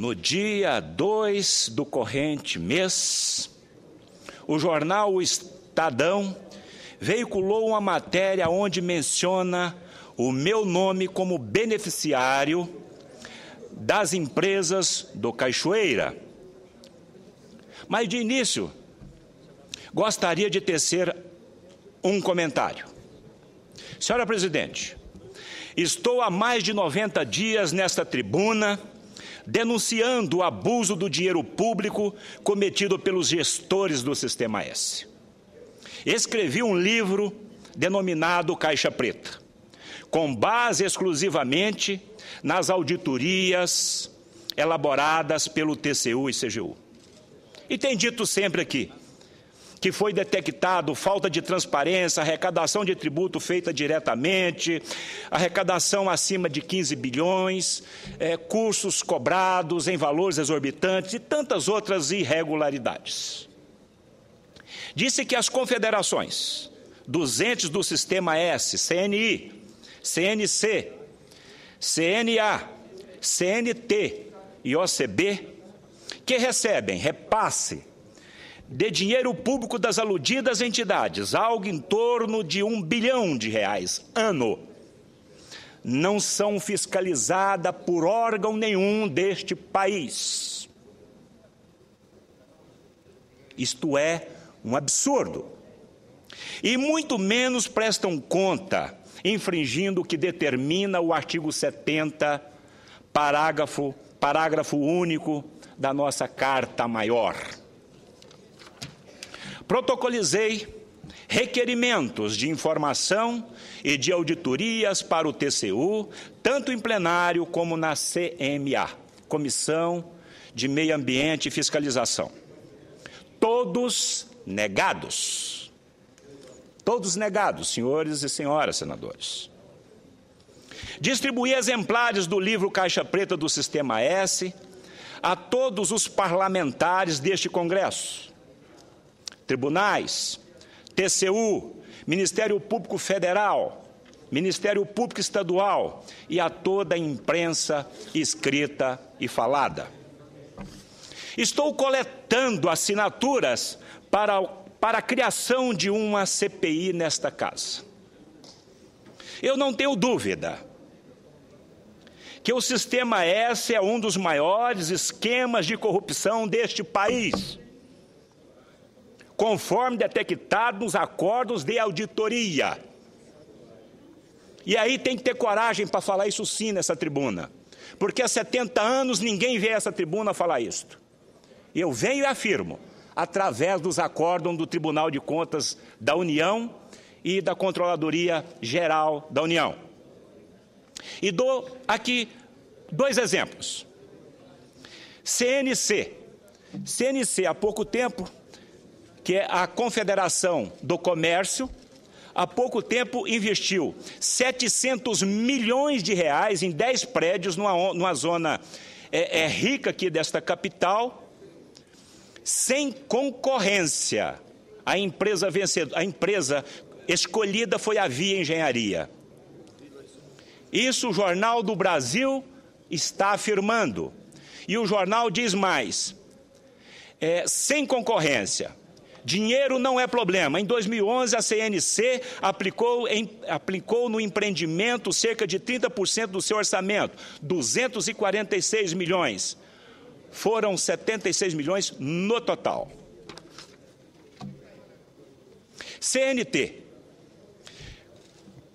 No dia 2 do corrente mês, o jornal Estadão veiculou uma matéria onde menciona o meu nome como beneficiário das empresas do Cachoeira. Mas de início, gostaria de tecer um comentário. Senhora presidente, estou há mais de 90 dias nesta tribuna denunciando o abuso do dinheiro público cometido pelos gestores do Sistema S. Escrevi um livro denominado Caixa Preta, com base exclusivamente nas auditorias elaboradas pelo TCU e CGU. E tem dito sempre aqui que foi detectado falta de transparência, arrecadação de tributo feita diretamente, arrecadação acima de 15 bilhões, é, cursos cobrados em valores exorbitantes e tantas outras irregularidades. Disse que as confederações dos entes do sistema S, CNI, CNC, CNA, CNT e OCB, que recebem repasse de dinheiro público das aludidas entidades, algo em torno de um bilhão de reais ano, não são fiscalizadas por órgão nenhum deste país. Isto é um absurdo. E muito menos prestam conta, infringindo o que determina o artigo 70, parágrafo, parágrafo único da nossa Carta Maior protocolizei requerimentos de informação e de auditorias para o TCU, tanto em plenário como na CMA, Comissão de Meio Ambiente e Fiscalização. Todos negados. Todos negados, senhores e senhoras senadores. Distribuí exemplares do livro Caixa Preta do Sistema S a todos os parlamentares deste Congresso tribunais, TCU, Ministério Público Federal, Ministério Público Estadual e a toda a imprensa escrita e falada. Estou coletando assinaturas para, para a criação de uma CPI nesta casa. Eu não tenho dúvida que o sistema S é um dos maiores esquemas de corrupção deste país conforme detectado nos acordos de auditoria. E aí tem que ter coragem para falar isso sim nessa tribuna. Porque há 70 anos ninguém vê essa tribuna falar isto. Eu venho e afirmo, através dos acordos do Tribunal de Contas da União e da Controladoria Geral da União. E dou aqui dois exemplos. CNC. CNC, há pouco tempo, que é a Confederação do Comércio, há pouco tempo investiu 700 milhões de reais em 10 prédios numa, numa zona é, é rica aqui desta capital, sem concorrência. A empresa vencedora, a empresa escolhida foi a Via Engenharia. Isso o Jornal do Brasil está afirmando. E o jornal diz mais: é, sem concorrência, Dinheiro não é problema. Em 2011, a CNC aplicou, em, aplicou no empreendimento cerca de 30% do seu orçamento, 246 milhões. Foram 76 milhões no total. CNT,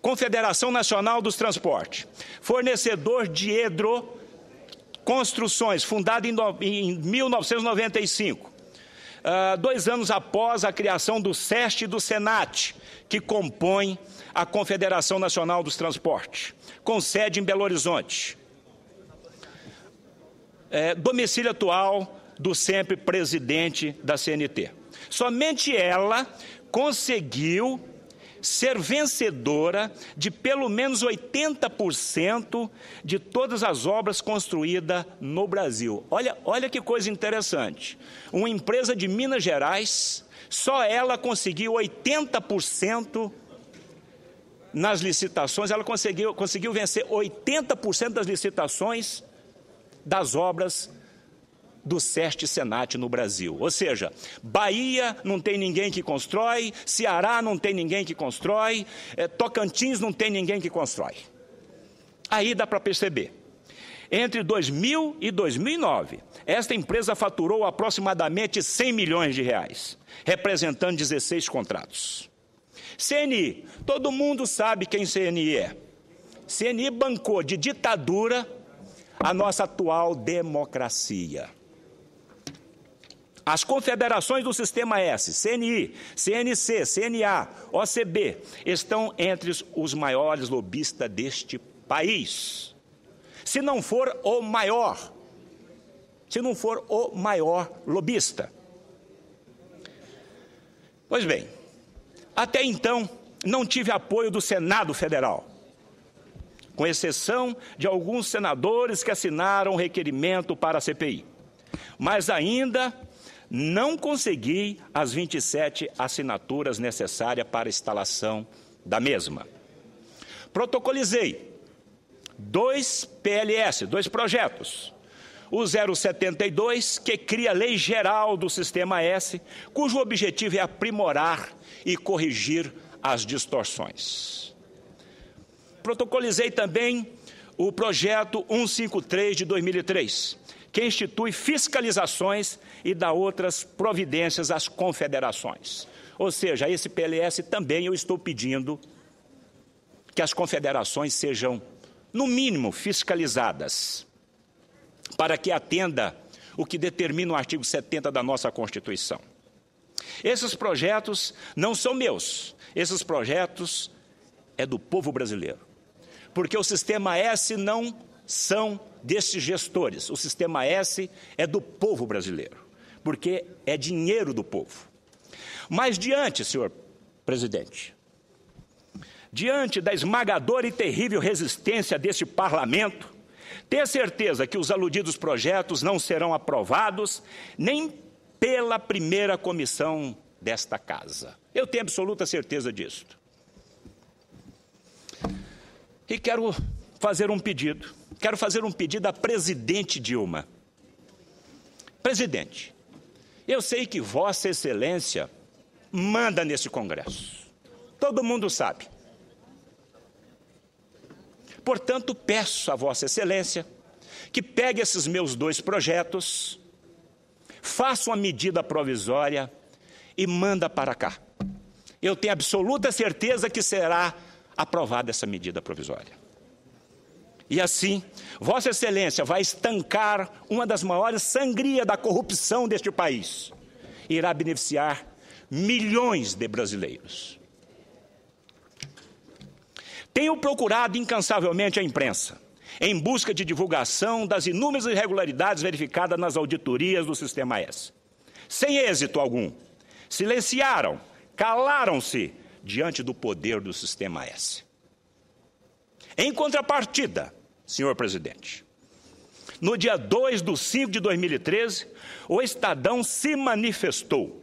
Confederação Nacional dos Transportes, fornecedor de Edro Construções, fundada em, em 1995. Ah, dois anos após a criação do SEST e do SENAT, que compõem a Confederação Nacional dos Transportes, com sede em Belo Horizonte. É, domicílio atual do sempre presidente da CNT. Somente ela conseguiu ser vencedora de pelo menos 80% de todas as obras construídas no Brasil. Olha, olha que coisa interessante. Uma empresa de Minas Gerais, só ela conseguiu 80% nas licitações, ela conseguiu, conseguiu vencer 80% das licitações das obras do SEST Senat no Brasil. Ou seja, Bahia não tem ninguém que constrói, Ceará não tem ninguém que constrói, eh, Tocantins não tem ninguém que constrói. Aí dá para perceber. Entre 2000 e 2009, esta empresa faturou aproximadamente 100 milhões de reais, representando 16 contratos. CNI, todo mundo sabe quem CNI é. CNI bancou de ditadura a nossa atual democracia. As confederações do sistema S, CNI, CNC, CNA, OCB, estão entre os maiores lobistas deste país. Se não for o maior, se não for o maior lobista. Pois bem, até então não tive apoio do Senado Federal, com exceção de alguns senadores que assinaram requerimento para a CPI. Mas ainda não consegui as 27 assinaturas necessárias para a instalação da mesma. Protocolizei dois PLS, dois projetos. O 072, que cria a lei geral do Sistema S, cujo objetivo é aprimorar e corrigir as distorções. Protocolizei também o projeto 153 de 2003, que institui fiscalizações e dá outras providências às confederações. Ou seja, esse PLS também eu estou pedindo que as confederações sejam, no mínimo, fiscalizadas, para que atenda o que determina o artigo 70 da nossa Constituição. Esses projetos não são meus, esses projetos é do povo brasileiro. Porque o sistema S não são desses gestores, o sistema S é do povo brasileiro porque é dinheiro do povo. Mas diante, senhor presidente, diante da esmagadora e terrível resistência deste parlamento, ter certeza que os aludidos projetos não serão aprovados nem pela primeira comissão desta casa. Eu tenho absoluta certeza disso. E quero fazer um pedido. Quero fazer um pedido à presidente Dilma. Presidente, eu sei que Vossa Excelência manda nesse Congresso. Todo mundo sabe. Portanto, peço a Vossa Excelência que pegue esses meus dois projetos, faça uma medida provisória e manda para cá. Eu tenho absoluta certeza que será aprovada essa medida provisória. E assim, Vossa Excelência vai estancar uma das maiores sangrias da corrupção deste país. Irá beneficiar milhões de brasileiros. Tenho procurado incansavelmente a imprensa, em busca de divulgação das inúmeras irregularidades verificadas nas auditorias do Sistema S. Sem êxito algum. Silenciaram, calaram-se diante do poder do Sistema S. Em contrapartida, senhor presidente. No dia 2 de 5 de 2013, o Estadão se manifestou,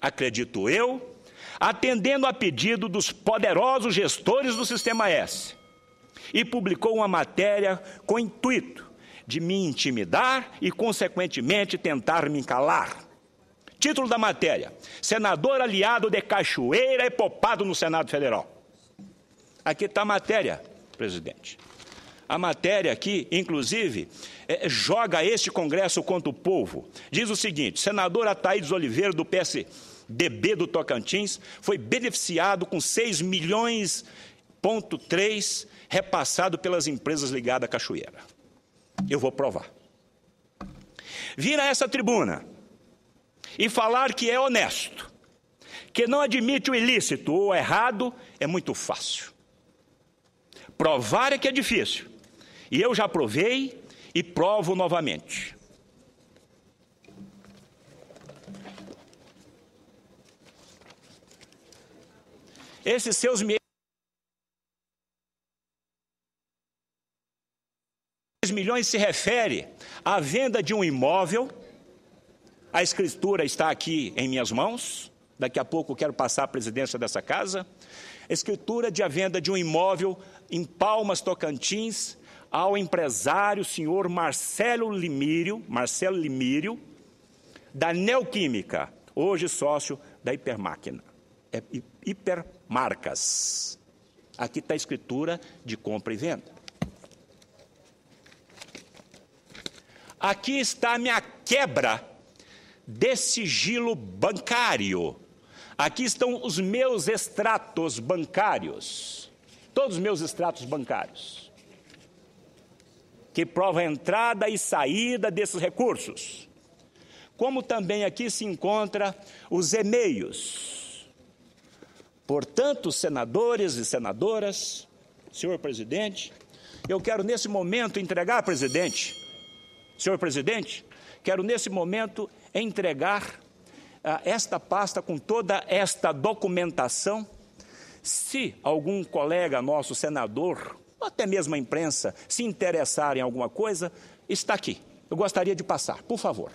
acredito eu, atendendo a pedido dos poderosos gestores do Sistema S, e publicou uma matéria com o intuito de me intimidar e, consequentemente, tentar me calar. Título da matéria: Senador aliado de Cachoeira é popado no Senado Federal. Aqui está a matéria, presidente. A matéria aqui, inclusive, é, joga este Congresso contra o povo. Diz o seguinte: senador Ataídes Oliveira, do PSDB do Tocantins, foi beneficiado com 6 milhões ponto repassado pelas empresas ligadas à Cachoeira. Eu vou provar. Vir a essa tribuna e falar que é honesto, que não admite o ilícito ou o errado, é muito fácil. Provar é que é difícil. E eu já provei e provo novamente. Esses seus milhões se refere à venda de um imóvel. A escritura está aqui em minhas mãos. Daqui a pouco quero passar a presidência dessa casa. Escritura de a venda de um imóvel em Palmas, Tocantins, ao empresário senhor Marcelo Limírio, Marcelo Limírio, da Neoquímica, hoje sócio da Hipermáquina, é Hipermarcas. Aqui está a escritura de compra e venda. Aqui está a minha quebra de sigilo bancário. Aqui estão os meus extratos bancários. Todos os meus extratos bancários que prova a entrada e saída desses recursos. Como também aqui se encontra os e-mails. Portanto, senadores e senadoras, senhor presidente, eu quero nesse momento entregar, presidente, senhor presidente, quero nesse momento entregar ah, esta pasta com toda esta documentação. Se algum colega nosso senador ou até mesmo a imprensa, se interessar em alguma coisa, está aqui. Eu gostaria de passar, por favor.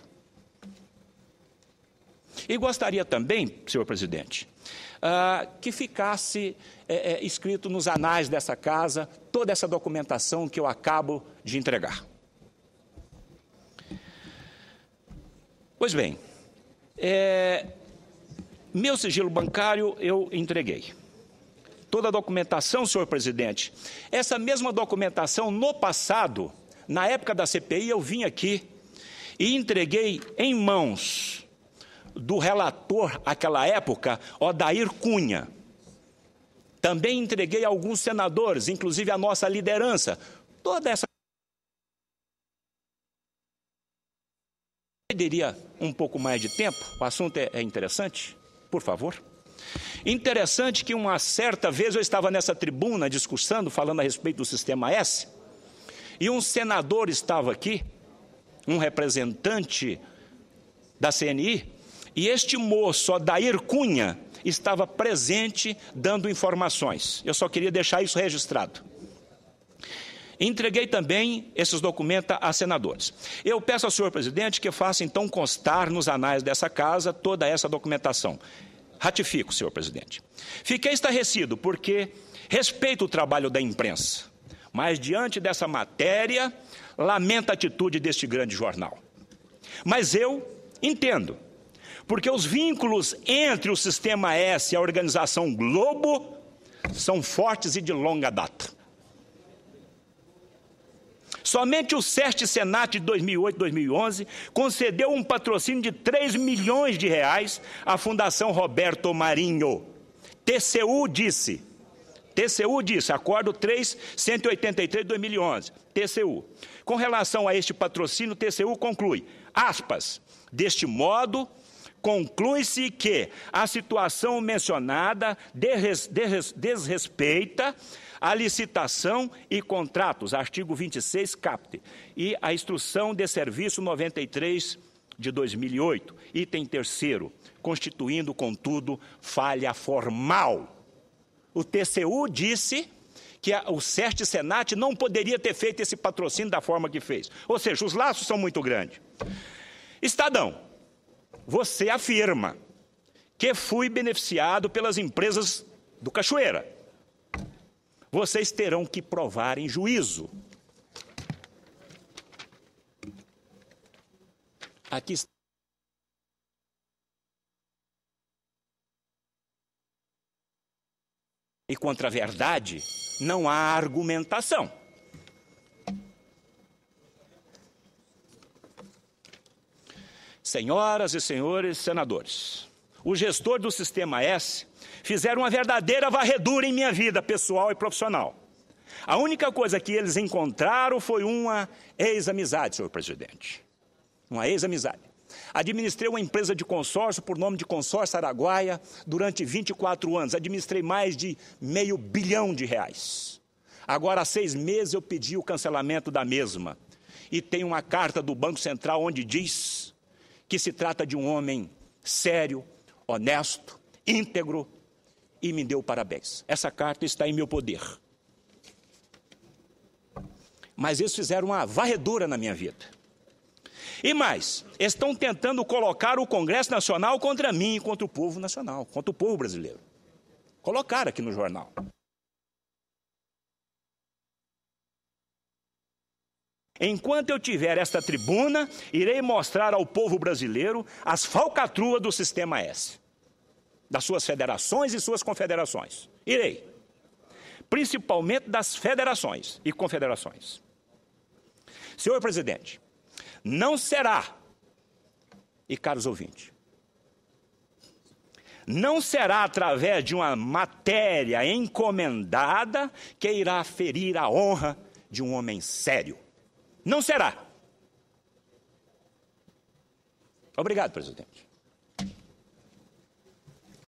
E gostaria também, senhor presidente, uh, que ficasse é, é, escrito nos anais dessa casa toda essa documentação que eu acabo de entregar. Pois bem, é, meu sigilo bancário eu entreguei toda a documentação, senhor presidente. Essa mesma documentação, no passado, na época da CPI, eu vim aqui e entreguei em mãos do relator aquela época, Odair Cunha. Também entreguei a alguns senadores, inclusive a nossa liderança. Toda essa. Perderia um pouco mais de tempo? O assunto é, é interessante? Por favor. Interessante que uma certa vez eu estava nessa tribuna discursando, falando a respeito do sistema S, e um senador estava aqui, um representante da CNI, e este moço, Adair Cunha, estava presente dando informações. Eu só queria deixar isso registrado. Entreguei também esses documentos a senadores. Eu peço ao senhor presidente que faça então constar nos anais dessa casa toda essa documentação. Ratifico, senhor presidente. Fiquei estarrecido porque respeito o trabalho da imprensa, mas diante dessa matéria, lamento a atitude deste grande jornal. Mas eu entendo, porque os vínculos entre o Sistema S e a organização Globo são fortes e de longa data. Somente o SEST Senat de 2008 2011 concedeu um patrocínio de 3 milhões de reais à Fundação Roberto Marinho. TCU disse, TCU disse, acordo 3183 de 2011, TCU. Com relação a este patrocínio, TCU conclui, aspas, deste modo, conclui-se que a situação mencionada desrespeita a licitação e contratos, artigo 26, capte, e a instrução de serviço 93 de 2008, item terceiro, constituindo, contudo, falha formal. O TCU disse que o SEST Senat não poderia ter feito esse patrocínio da forma que fez. Ou seja, os laços são muito grandes. Estadão, você afirma que fui beneficiado pelas empresas do Cachoeira vocês terão que provar em juízo. Aqui está. E contra a verdade não há argumentação. Senhoras e senhores senadores, o gestor do sistema S, fizeram uma verdadeira varredura em minha vida pessoal e profissional. A única coisa que eles encontraram foi uma ex-amizade, senhor presidente. Uma ex-amizade. Administrei uma empresa de consórcio por nome de Consórcio Araguaia durante 24 anos. Administrei mais de meio bilhão de reais. Agora, há seis meses, eu pedi o cancelamento da mesma. E tem uma carta do Banco Central onde diz que se trata de um homem sério, honesto, íntegro e me deu parabéns. Essa carta está em meu poder. Mas eles fizeram uma varredura na minha vida. E mais, estão tentando colocar o Congresso Nacional contra mim, contra o povo nacional, contra o povo brasileiro. Colocaram aqui no jornal. Enquanto eu tiver esta tribuna, irei mostrar ao povo brasileiro as falcatruas do sistema S, das suas federações e suas confederações. Irei. Principalmente das federações e confederações. Senhor presidente, não será, e caros ouvintes, não será através de uma matéria encomendada que irá ferir a honra de um homem sério. Não será. Obrigado, presidente.